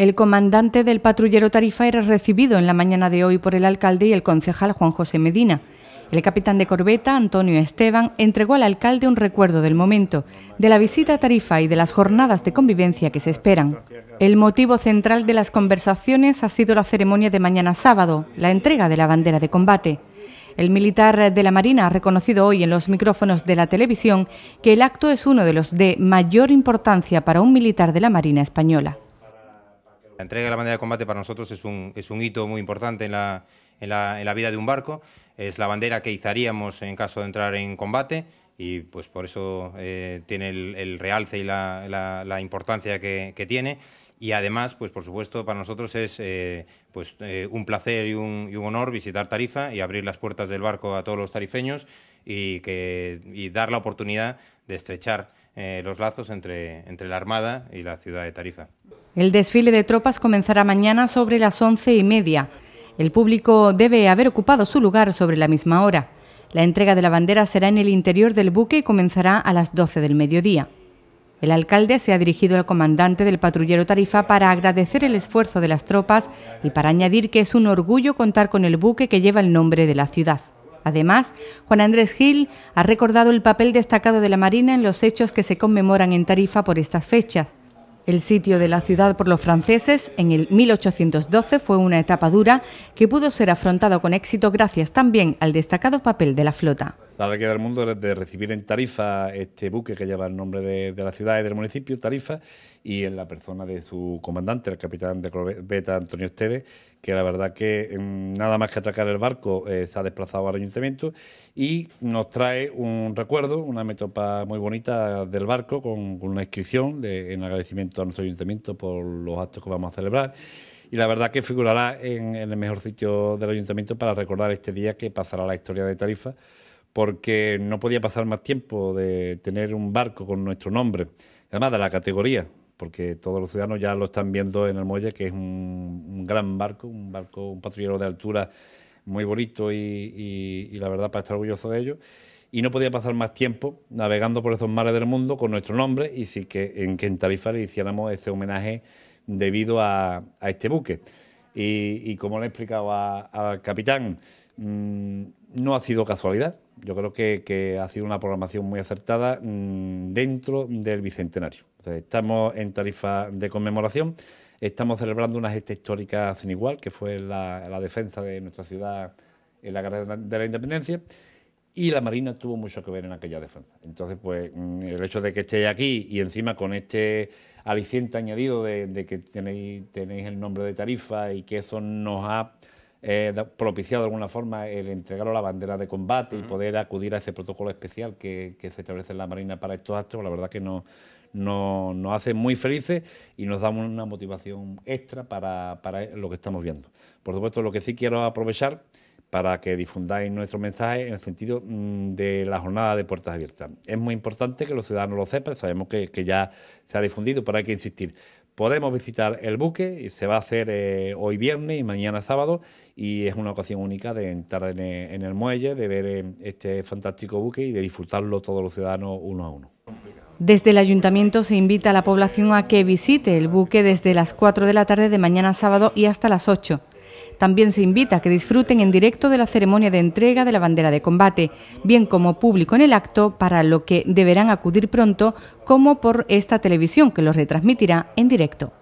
El comandante del patrullero Tarifa era recibido en la mañana de hoy por el alcalde y el concejal Juan José Medina. El capitán de corbeta, Antonio Esteban, entregó al alcalde un recuerdo del momento, de la visita a Tarifa y de las jornadas de convivencia que se esperan. El motivo central de las conversaciones ha sido la ceremonia de mañana sábado, la entrega de la bandera de combate. El militar de la Marina ha reconocido hoy en los micrófonos de la televisión que el acto es uno de los de mayor importancia para un militar de la Marina española. La entrega de la bandera de combate para nosotros es un, hito muy importante en la, vida de un barco, es la bandera que izaríamos en caso de entrar en combate y pues por eso eh, tiene el, realce y la, importancia que, tiene. Y además, pues por supuesto, para nosotros es eh, pues, eh, un placer y un, honor visitar Tarifa y abrir las puertas del barco a todos los tarifeños y, que, dar la oportunidad de estrechar los lazos entre, entre la Armada y la ciudad de Tarifa. El desfile de tropas comenzará mañana sobre las once y media. El público debe haber ocupado su lugar sobre la misma hora. La entrega de la bandera será en el interior del buque y comenzará a las doce del mediodía. El alcalde se ha dirigido al comandante del patrullero Tarifa para agradecer el esfuerzo de las tropas y para añadir que es un orgullo contar con el buque que lleva el nombre de la ciudad. Además, Juan Andrés Gil ha recordado el papel destacado de la Marina en los hechos que se conmemoran en Tarifa por estas fechas. El sitio de la ciudad por los franceses en el 1812 fue una etapa dura que pudo ser afrontada con éxito gracias también al destacado papel de la flota. La larga del mundo de recibir en Tarifa este buque que lleva el nombre de, la ciudad y del municipio, Tarifa, y en la persona de su comandante, el capitán de corbeta Antonio Esteves, que la verdad que mm, nada más que atracar el barco eh, se ha desplazado al ayuntamiento y nos trae un recuerdo, una metopa muy bonita del barco con, una inscripción en agradecimiento a nuestro ayuntamiento por los actos que vamos a celebrar y la verdad que figurará en, el mejor sitio del ayuntamiento para recordar este día que pasará la historia de Tarifa porque no podía pasar más tiempo de tener un barco con nuestro nombre, además de la categoría, porque todos los ciudadanos ya lo están viendo en el muelle, que es un, gran barco, un barco, un patrullero de altura muy bonito y, la verdad para estar orgulloso de ello. Y no podía pasar más tiempo navegando por esos mares del mundo con nuestro nombre y sí que en, que Tarifa le hiciéramos ese homenaje debido a, este buque. Y, como le he explicado al capitán, mm, no ha sido casualidad, yo creo que, ha sido una programación muy acertada mm, dentro del Bicentenario. estamos en tarifa de conmemoración, estamos celebrando una gesta histórica sin igual, que fue la, defensa de nuestra ciudad en la Guerra de la independencia, y la Marina tuvo mucho que ver en aquella defensa. Entonces, pues mm, el hecho de que estéis aquí y encima con este aliciente añadido de, que tenéis el nombre de tarifa y que eso nos ha eh, propiciado de alguna forma el entregaros la bandera de combate y poder acudir a ese protocolo especial que, se establece en la Marina para estos actos, la verdad que nos hace muy felices y nos da una motivación extra para, lo que estamos viendo. Por supuesto, lo que sí quiero aprovechar para que difundáis nuestro mensaje en el sentido mm, de la jornada de puertas abiertas. Es muy importante que los ciudadanos lo sepan, sabemos que, que, ya se ha difundido, pero hay que insistir podemos visitar el buque, y se va a hacer eh, hoy viernes y mañana sábado, y es una ocasión única de entrar en, eh, el muelle, de ver eh, este fantástico buque y de disfrutarlo todos los ciudadanos uno a uno. Desde el ayuntamiento se invita a la población a que visite el buque desde las 4 de la tarde de mañana sábado y hasta las 8. También se invita a que disfruten en directo de la ceremonia de entrega de la bandera de combate, bien como público en el acto, para lo que deberán acudir pronto, como por esta televisión que los retransmitirá en directo.